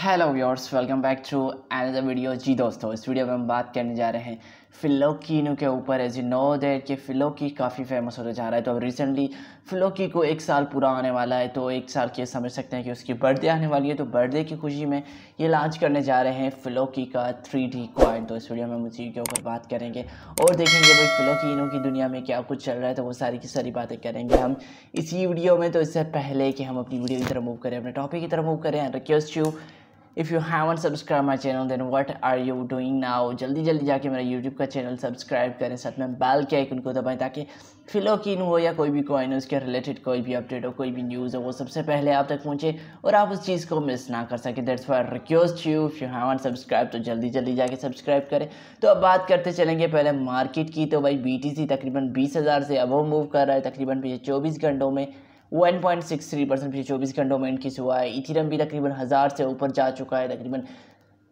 hello viewers welcome back to another video जी दोस्तों इस वीडियो में हम बात करने जा रहे हैं फिलोकिन के ऊपर एज यू नो दैट कि फिलोकी काफ़ी फेमस होता जा रहा है तो अब रिसेंटली फिलोकी को एक साल पूरा आने वाला है तो एक साल के समझ सकते हैं कि उसकी बर्थडे आने वाली है तो बर्थडे की खुशी में ये लॉन्च करने जा रहे हैं फिलोकी का थ्री डी कॉइन तो इस वीडियो में मुझे के ऊपर बात करेंगे और देखेंगे भाई फिलोकिनो की दुनिया में क्या कुछ चल रहा है तो वो सारी की सारी बातें करेंगे हम इसी वीडियो में तो इससे पहले कि हम अपनी वीडियो की तरफ मूव करें अपने टॉपिक की तरफ मूव करें request you if you haven't subscribe my channel then what are you doing now जल्दी जल्दी जाके मेरा यूट्यूब का चैनल सब्सक्राइब करें साथ में बैल के आइकन को दबाएं ताकि फिलोकिन हो या कोई भी कॉइन उसके रिलेटेड कोई भी अपडेट हो कोई भी न्यूज़ हो वो सबसे पहले आप तक पहुँचे और आप उस चीज़ को मिस ना कर सकें that's why request you if you haven't subscribe तो जल्दी जल्दी जाके सब्सक्राइब करें तो अब बात करते चलेंगे पहले मार्केट की तो भाई बी तकरीबन बीस से अबो मूव कर रहा है तकरीबन पिछले चौबीस घंटों में one point six three percent पिछले चौबीस घंटों में इंक्रीज हुआ है इथिरम भी तकरीबन हज़ार से ऊपर जा चुका है तकरीबन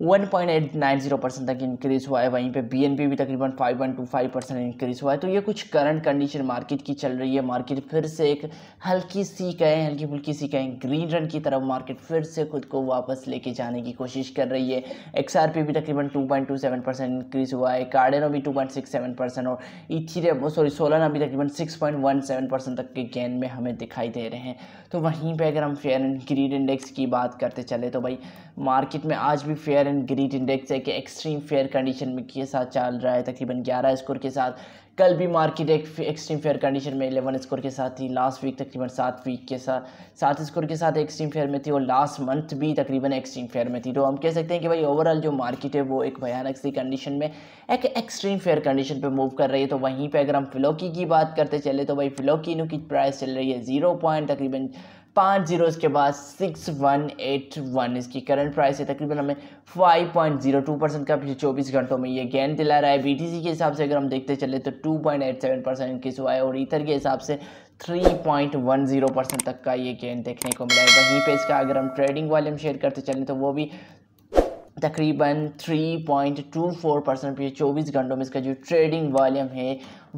1.890 परसेंट तक इंक्रीज़ हुआ है वहीं पे बीएनपी भी तकरीबन 5.25 परसेंट इंक्रीज़ हुआ है तो ये कुछ करंट कंडीशन मार्केट की चल रही है मार्केट फिर से एक हल्की सी कहें हल्की फुल्की सी कहें ग्रीन रन की तरफ मार्केट फिर से खुद को वापस लेके जाने की कोशिश कर रही है एक्सआरपी भी तकरीबन 2.27 परसेंट इंक्रीज़ हुआ है कार्डेनो भी टू परसेंट और इथीरे सॉरी सोलाना भी तकरीबन सिक्स परसेंट तक के गेंद में हमें दिखाई दे रहे हैं तो वहीं पर अगर हम फेयर एंड ग्रीन इंडेक्स की बात करते चले तो भाई मार्केट में आज भी fear oil and greed index है कि एक्सट्रीम फेयर कंडीशन में के साथ चल रहा है तकरीबन 11 स्कोर के साथ कल भी मार्केट एक एक्सट्रीम फेयर कंडीशन में एलेवन स्कोर के साथ थी लास्ट वीक तकरीबन सात वीक के साथ सात स्कोर के साथ एक्सट्रीम फेयर में थी और लास्ट मंथ भी तकरीबन एक्सट्रीम फेयर में थी तो हम कह सकते हैं कि भाई ओवरऑल जो मार्केट है वो एक भयानक सी कंडीशन में एक एक्सट्रीम फेयर कंडीशन पे मूव कर रही है तो वहीं पर अगर हम फ्लोकी की बात करते चले तो भाई फिलोकिनो की प्राइस चल रही है ज़ीरो पॉइंट तकरीबन पाँच जीरोज़ के बाद सिक्स वन एट वन इसकी करंट प्राइस है तकरीबन हमें five point zero two percent का पिछले चौबीस घंटों में ये गेन दिला रहा है बी टी सी के हिसाब से अगर हम देखते चले तो two point eight seven percent किस हुआ है और ईथर के हिसाब से three point one zero percent तक का ये गेन देखने को मिला है वहीं पे इसका अगर हम ट्रेडिंग वॉल्यूम शेयर करते चलें तो वो भी तकरीबन 3.24 परसेंट पिछले चौबीस घंटों में इसका जो ट्रेडिंग वॉल्यूम है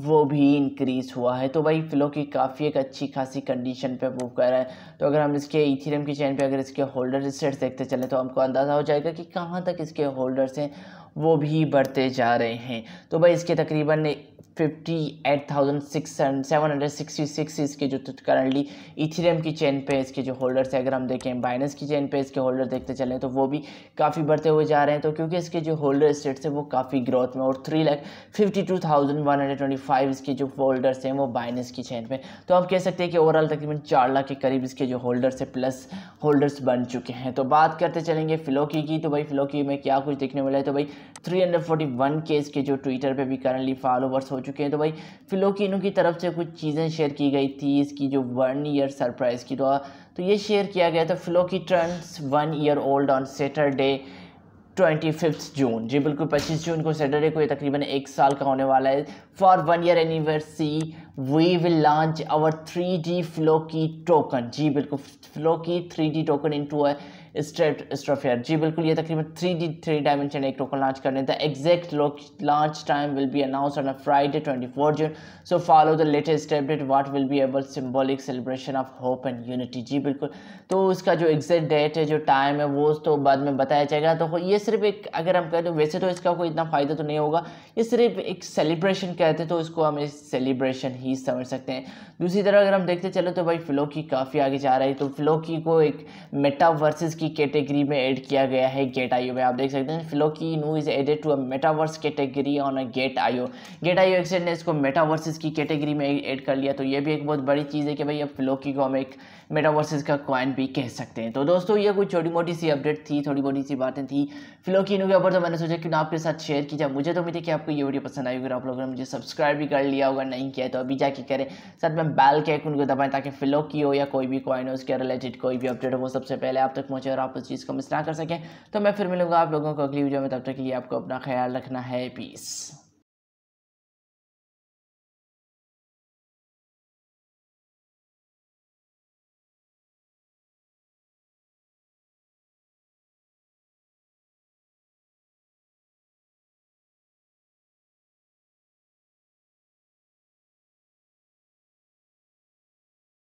वो भी इंक्रीज़ हुआ है तो भाई फ्लो की काफ़ी एक अच्छी खासी कंडीशन पे मूव कर रहा है तो अगर हम इसके इथेरियम की चैन पे अगर इसके होल्डर स्टेट्स देखते चले तो हमको अंदाज़ा हो जाएगा कि कहाँ तक इसके होल्डर्स हैं वो भी बढ़ते जा रहे हैं तो भाई इसके तकरीबन fifty eight thousand six seven hundred sixty six इसके जो करंटली इथेरियम की चेन पे इसके जो होल्डर्स अगर हम देखें बाइनस की चेन पे इसके होल्डर देखते चलें तो वो भी काफ़ी बढ़ते हुए जा रहे हैं तो क्योंकि इसके जो होल्डर स्टेट्स हैं वो काफ़ी ग्रोथ में और three lakh fifty two thousand one hundred twenty five इसके जो होल्डर्स हैं वो बाइनस की चेन पे तो आप कह सकते हैं कि ओवरऑल तकरीबन चार लाख के करीब इसके जो होल्डर्स है प्लस होल्डर्स बन चुके हैं तो बात करते चलेंगे फिलोकी की तो भाई फिलोकी में क्या कुछ देखने वाला है तो भाई थ्री हंड्रेड फोर्टी वन के जो ट्विटर पे भी करंटली फॉलोवर्स हो चुके हैं तो भाई फिलोकिनो की की तरफ से कुछ चीज़ें शेयर की गई थी इसकी जो वन ईयर सरप्राइज़ की तो, तो ये शेयर किया गया था Floki turns one year old on Saturday twenty fifth June जी बिल्कुल पच्चीस जून को सैटरडे को ये तकरीबन एक साल का होने वाला है for one year anniversary we will launch our three D Floki token जी बिल्कुल Floki three D token into स्ट्रोफेयर जी बिल्कुल ये तकरीबन थ्री डी थ्री डायमेंशन एक टोकन लॉन्च करने the exact launch time will be announce on Friday twenty four June so follow the latest update what will be able symbolic celebration of hope and unity जी बिल्कुल तो उसका जो exact date है जो time है वो तो बाद में बताया जाएगा तो ये सिर्फ एक अगर हम कहें तो वैसे तो इसका कोई इतना फ़ायदा तो नहीं होगा ये सिर्फ एक सेलिब्रेशन कहते तो इसको हम इस सेलिब्रेशन ही ही समझ सकते हैं दूसरी तरह अगर हम देखते चले तो भाई फ्लोकी काफ़ी आगे जा रहा है तो फ्लोकी को एक मेटावर्सेस की कैटेगरी में ऐड किया गया है गेट आईओ में आप देख सकते हैं Floki new is added to a metaverse category on a Gate IO Gate IO एक्सेंड ने इसको मेटावर्सेस की कैटेगरी में एड कर लिया तो ये भी एक बहुत बड़ी चीज़ है कि भाई अब फ्लोकी को हम एक मेटावर्सेस का क्वाइन भी कह सकते हैं तो दोस्तों ये कुछ छोटी मोटी सी अपडेट थी थोड़ी मोटी सी बातें थी फिलोकिनो के ऊपर तो मैंने सोचा क्यों ना आपके साथ शेयर की जाए मुझे तो उम्मीद है कि आपको ये वीडियो पसंद आई अगर आप लोगों ने मुझे सब्सक्राइब भी कर लिया होगा नहीं किया तो सभी जाके करें साथ में बैल के आइकन को दबाएं ताकि फिलो की हो या कोई भी कॉइन हो उसके रिलेटेड कोई भी अपडेट हो वो सबसे पहले आप तक पहुँचे और आप उस चीज़ को मिस ना कर सकें तो मैं फिर मिलूँगा आप लोगों को अगली वीडियो में तब तक के लिए आपको अपना ख्याल रखना है पीस